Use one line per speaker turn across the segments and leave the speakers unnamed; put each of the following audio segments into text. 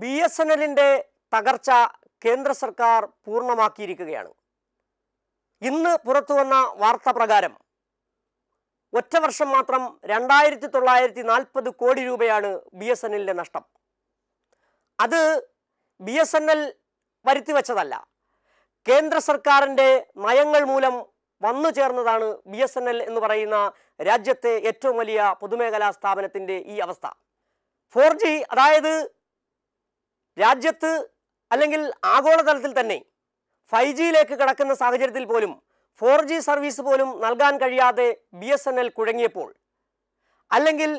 B S N എല്ലിൻ്റെ തകർച്ച കേന്ദ്ര സർക്കാർ പൂർണ്ണമാക്കിയിരിക്കുകയാണ് ഇന്ന് പുറത്തു വന്ന വാർത്ത പ്രകാരം ഒറ്റ വർഷം മാത്രം രണ്ടായിരത്തി തൊള്ളായിരത്തി നാൽപ്പത് കോടി രൂപയാണ് ബി എസ് എൻ എല്ലിൻ്റെ നഷ്ടം അത് ബി എസ് എൻ എൽ വരുത്തിവെച്ചതല്ല കേന്ദ്ര സർക്കാരിൻ്റെ നയങ്ങൾ മൂലം വന്നു ചേർന്നതാണ് ബി എസ് എൻ എൽ എന്ന് പറയുന്ന രാജ്യത്തെ ഏറ്റവും വലിയ പൊതുമേഖലാ സ്ഥാപനത്തിൻ്റെ ഈ അവസ്ഥ ഫോർ ജി അതായത് രാജ്യത്ത് അല്ലെങ്കിൽ ആഗോളതലത്തിൽ തന്നെ ഫൈവ് ജിയിലേക്ക് കടക്കുന്ന സാഹചര്യത്തിൽ പോലും ഫോർ ജി സർവീസ് പോലും നൽകാൻ കഴിയാതെ ബി എസ് എൻ എൽ കുഴങ്ങിയപ്പോൾ അല്ലെങ്കിൽ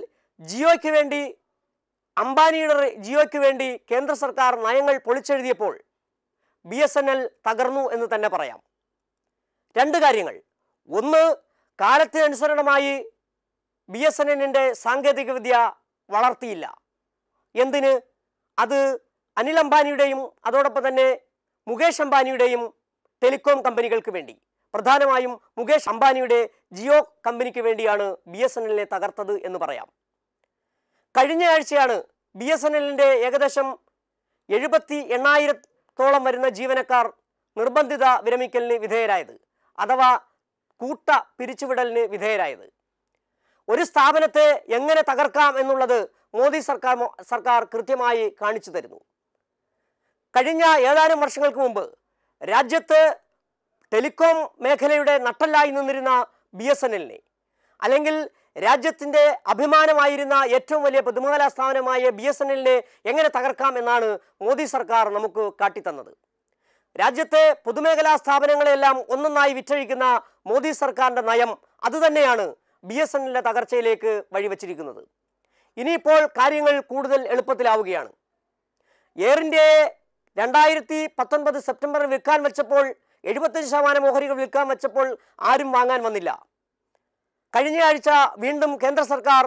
ജിയോയ്ക്ക് വേണ്ടി അംബാനിയുടെ ജിയോയ്ക്ക് വേണ്ടി കേന്ദ്ര സർക്കാർ നയങ്ങൾ പൊളിച്ചെഴുതിയപ്പോൾ ബി എസ് എൻ എൽ തകർന്നു എന്ന് തന്നെ പറയാം രണ്ട് കാര്യങ്ങൾ ഒന്ന് കാലത്തിനനുസരണമായി ബി എസ് എൻ എല്ലിൻ്റെ സാങ്കേതികവിദ്യ വളർത്തിയില്ല എന്തിന് അത് അനിൽ അംബാനിയുടെയും അതോടൊപ്പം തന്നെ മുകേഷ് അംബാനിയുടെയും ടെലികോം കമ്പനികൾക്ക് വേണ്ടി പ്രധാനമായും മുകേഷ് അംബാനിയുടെ ജിയോ കമ്പനിക്ക് വേണ്ടിയാണ് ബി എസ് എൻ എല്ലിനെ തകർത്തത് എന്ന് പറയാം ആഴ്ചയാണ് ബി എസ് എൻ എല്ലിൻ്റെ ഏകദേശം എഴുപത്തി എണ്ണായിരത്തോളം വരുന്ന ജീവനക്കാർ നിർബന്ധിത വിരമിക്കലിന് വിധേയരായത് അഥവാ കൂട്ട പിരിച്ചുവിടലിന് വിധേയരായത് ഒരു സ്ഥാപനത്തെ എങ്ങനെ തകർക്കാം എന്നുള്ളത് മോദി സർക്കാർ സർക്കാർ കൃത്യമായി കാണിച്ചു തരുന്നു കഴിഞ്ഞ ഏതാനും വർഷങ്ങൾക്ക് മുമ്പ് രാജ്യത്ത് ടെലികോം മേഖലയുടെ നട്ടല്ലായി നിന്നിരുന്ന ബി എസ് എൻ എല്ലിനെ അല്ലെങ്കിൽ രാജ്യത്തിൻ്റെ അഭിമാനമായിരുന്ന ഏറ്റവും വലിയ പ്രതിമൂല സ്ഥാപനമായ ബി എസ് എൻ എല്ലിനെ എങ്ങനെ തകർക്കാം എന്നാണ് മോദി സർക്കാർ നമുക്ക് കാട്ടിത്തന്നത് രാജ്യത്തെ പൊതുമേഖലാ സ്ഥാപനങ്ങളെല്ലാം ഒന്നൊന്നായി വിറ്റഴിക്കുന്ന മോദി സർക്കാരിൻ്റെ നയം അതുതന്നെയാണ് ബി എസ് എൻ എല്ലിൻ്റെ തകർച്ചയിലേക്ക് വഴിവെച്ചിരിക്കുന്നത് ഇനിയിപ്പോൾ കാര്യങ്ങൾ കൂടുതൽ എളുപ്പത്തിലാവുകയാണ് എയർ ഇന്ത്യയെ രണ്ടായിരത്തി പത്തൊൻപത് സെപ്റ്റംബറിൽ വിൽക്കാൻ വെച്ചപ്പോൾ എഴുപത്തഞ്ച് ശതമാനം ഓഹരികൾ വിൽക്കാൻ വെച്ചപ്പോൾ ആരും വാങ്ങാൻ വന്നില്ല കഴിഞ്ഞ ആഴ്ച വീണ്ടും കേന്ദ്ര സർക്കാർ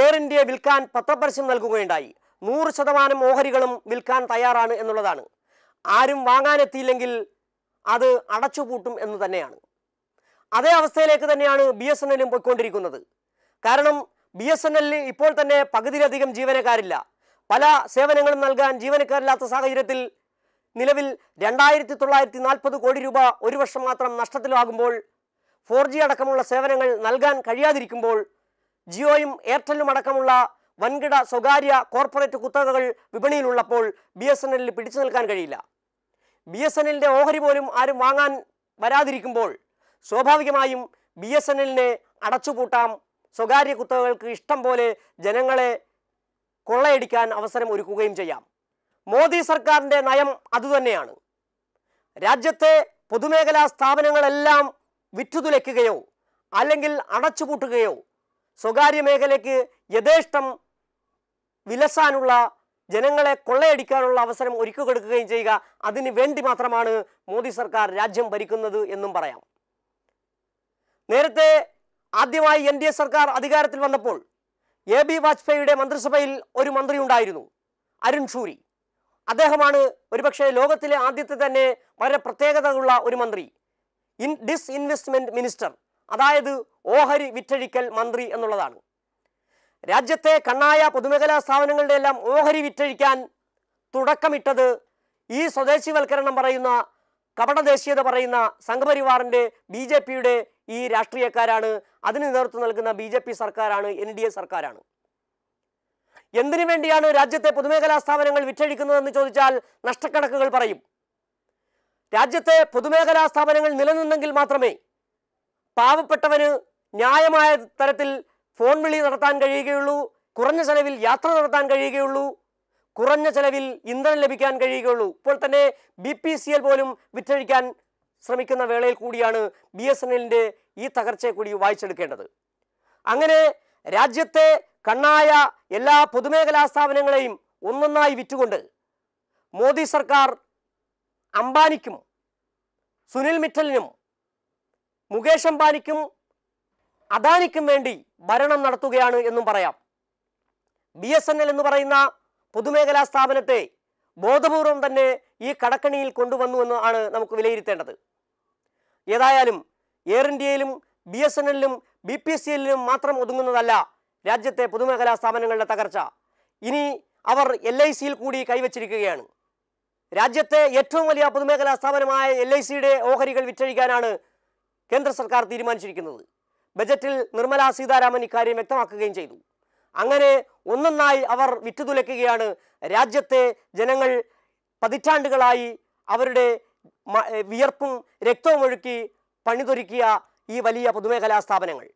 എയർ ഇന്ത്യയെ വിൽക്കാൻ പത്രപരസ്യം നൽകുകയുണ്ടായി നൂറ് ശതമാനം ഓഹരികളും വിൽക്കാൻ തയ്യാറാണ് എന്നുള്ളതാണ് ആരും വാങ്ങാനെത്തിയില്ലെങ്കിൽ അത് അടച്ചുപൂട്ടും എന്ന് തന്നെയാണ് അതേ അവസ്ഥയിലേക്ക് തന്നെയാണ് ബി എസ് എൻ എല്ലും പോയിക്കൊണ്ടിരിക്കുന്നത് കാരണം ബി എസ് എൻ എല്ലിൽ ഇപ്പോൾ തന്നെ പകുതിയിലധികം ജീവനക്കാരില്ല പല സേവനങ്ങളും നൽകാൻ ജീവനക്കാരില്ലാത്ത സാഹചര്യത്തിൽ നിലവിൽ രണ്ടായിരത്തി തൊള്ളായിരത്തി നാൽപ്പത് കോടി രൂപ ഒരു വർഷം മാത്രം നഷ്ടത്തിലാകുമ്പോൾ ഫോർ ജി അടക്കമുള്ള സേവനങ്ങൾ നൽകാൻ കഴിയാതിരിക്കുമ്പോൾ ജിയോയും എയർടെല്ലും അടക്കമുള്ള വൻകിട സ്വകാര്യ കോർപ്പറേറ്റ് കുത്തകകൾ വിപണിയിലുള്ളപ്പോൾ ബി എസ് എൻ എല്ലിൽ പിടിച്ചു നിൽക്കാൻ കഴിയില്ല ബി എസ് എൻ എല്ലിൻ്റെ ഓഹരി പോലും ആരും വാങ്ങാൻ വരാതിരിക്കുമ്പോൾ സ്വാഭാവികമായും ബി എസ് എൻ എല്ലിനെ അടച്ചുപൂട്ടാം സ്വകാര്യ കുത്തകകൾക്ക് ഇഷ്ടം പോലെ ജനങ്ങളെ കൊള്ളയടിക്കാൻ അവസരം ഒരുക്കുകയും ചെയ്യാം മോദി സർക്കാരിൻ്റെ നയം അതുതന്നെയാണ് രാജ്യത്തെ പൊതുമേഖലാ സ്ഥാപനങ്ങളെല്ലാം വിറ്റുതുലയ്ക്കുകയോ അല്ലെങ്കിൽ അടച്ചുപൂട്ടുകയോ സ്വകാര്യ മേഖലയ്ക്ക് യഥേഷ്ടം വിലസാനുള്ള ജനങ്ങളെ കൊള്ളയടിക്കാനുള്ള അവസരം ഒരുക്കി കൊടുക്കുകയും ചെയ്യുക അതിന് വേണ്ടി മാത്രമാണ് മോദി സർക്കാർ രാജ്യം ഭരിക്കുന്നത് എന്നും പറയാം നേരത്തെ ആദ്യമായി എൻ സർക്കാർ അധികാരത്തിൽ വന്നപ്പോൾ എ ബി വാജ്പേയിയുടെ മന്ത്രിസഭയിൽ ഒരു മന്ത്രി ഉണ്ടായിരുന്നു അരുൺ ഷൂരി അദ്ദേഹമാണ് ഒരുപക്ഷെ ലോകത്തിലെ ആദ്യത്തെ തന്നെ വളരെ പ്രത്യേകതയുള്ള ഒരു മന്ത്രി ഇൻ ഡിസ് ഇൻവെസ്റ്റ്മെൻറ്റ് മിനിസ്റ്റർ അതായത് ഓഹരി വിറ്റഴിക്കൽ മന്ത്രി എന്നുള്ളതാണ് രാജ്യത്തെ കണ്ണായ പൊതുമേഖലാ സ്ഥാപനങ്ങളുടെ എല്ലാം ഓഹരി വിറ്റഴിക്കാൻ തുടക്കമിട്ടത് ഈ സ്വദേശിവൽക്കരണം പറയുന്ന കപട ദേശീയത പറയുന്ന സംഘപരിവാറിൻ്റെ ബി ജെ പിയുടെ ഈ രാഷ്ട്രീയക്കാരാണ് അതിന് നേതൃത്വം നൽകുന്ന ബി ജെ പി സർക്കാരാണ് എൻ ഡി എ സർക്കാരാണ് എന്തിനു വേണ്ടിയാണ് രാജ്യത്തെ പൊതുമേഖലാ സ്ഥാപനങ്ങൾ വിറ്റഴിക്കുന്നതെന്ന് ചോദിച്ചാൽ നഷ്ടക്കണക്കുകൾ പറയും രാജ്യത്തെ പൊതുമേഖലാ സ്ഥാപനങ്ങൾ നിലനിന്നെങ്കിൽ മാത്രമേ പാവപ്പെട്ടവന് ന്യായമായ തരത്തിൽ ഫോൺ വിളി നടത്താൻ കഴിയുകയുള്ളൂ കുറഞ്ഞ ചെലവിൽ യാത്ര നടത്താൻ കഴിയുകയുള്ളൂ കുറഞ്ഞ ചെലവിൽ ഇന്ധനം ലഭിക്കാൻ കഴിയുകയുള്ളൂ ഇപ്പോൾ തന്നെ ബി പി സി എൽ പോലും വിറ്റഴിക്കാൻ ശ്രമിക്കുന്ന വേളയിൽ കൂടിയാണ് ബി എസ് എൻ എല്ലിൻ്റെ ഈ തകർച്ചയെ കൂടി വായിച്ചെടുക്കേണ്ടത് അങ്ങനെ രാജ്യത്തെ കണ്ണായ എല്ലാ പൊതുമേഖലാ സ്ഥാപനങ്ങളെയും ഒന്നൊന്നായി വിറ്റുകൊണ്ട് മോദി സർക്കാർ അംബാനിക്കും സുനിൽ മിറ്റലിനും മുകേഷ് അംബാനിക്കും അദാനിക്കും വേണ്ടി ഭരണം നടത്തുകയാണ് എന്നും പറയാം ബി എന്ന് പറയുന്ന പൊതുമേഖലാ സ്ഥാപനത്തെ ബോധപൂർവം തന്നെ ഈ കടക്കണിയിൽ കൊണ്ടുവന്നു ആണ് നമുക്ക് വിലയിരുത്തേണ്ടത് ഏതായാലും എയർ ഇന്ത്യയിലും ബി എസ് എൻ എല്ലിലും ബി പി എസ് എല്ലിലും മാത്രം ഒതുങ്ങുന്നതല്ല രാജ്യത്തെ പൊതുമേഖലാ സ്ഥാപനങ്ങളുടെ തകർച്ച ഇനി അവർ എൽ ഐ സിയിൽ കൂടി കൈവച്ചിരിക്കുകയാണ് രാജ്യത്തെ ഏറ്റവും വലിയ പൊതുമേഖലാ സ്ഥാപനമായ എൽ ഐ സിയുടെ ഓഹരികൾ വിറ്റഴിക്കാനാണ് കേന്ദ്ര സർക്കാർ തീരുമാനിച്ചിരിക്കുന്നത് ബജറ്റിൽ നിർമ്മലാ സീതാരാമൻ ഇക്കാര്യം വ്യക്തമാക്കുകയും ചെയ്തു അങ്ങനെ ഒന്നൊന്നായി അവർ വിറ്റുതുലയ്ക്കുകയാണ് രാജ്യത്തെ ജനങ്ങൾ പതിറ്റാണ്ടുകളായി അവരുടെ വിയർപ്പും രക്തവും ഒഴുക്കി പണിതൊരുക്കിയ ഈ വലിയ പൊതുമേഖലാ സ്ഥാപനങ്ങൾ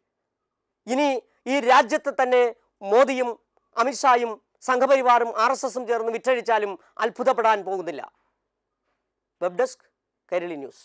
ഇനി ഈ രാജ്യത്തെ തന്നെ മോദിയും അമിത്ഷായും സംഘപരിവാറും ആർ എസ് എസും ചേർന്ന് വിറ്റഴിച്ചാലും അത്ഭുതപ്പെടാൻ പോകുന്നില്ല വെബ് ഡെസ്ക് കേരളി ന്യൂസ്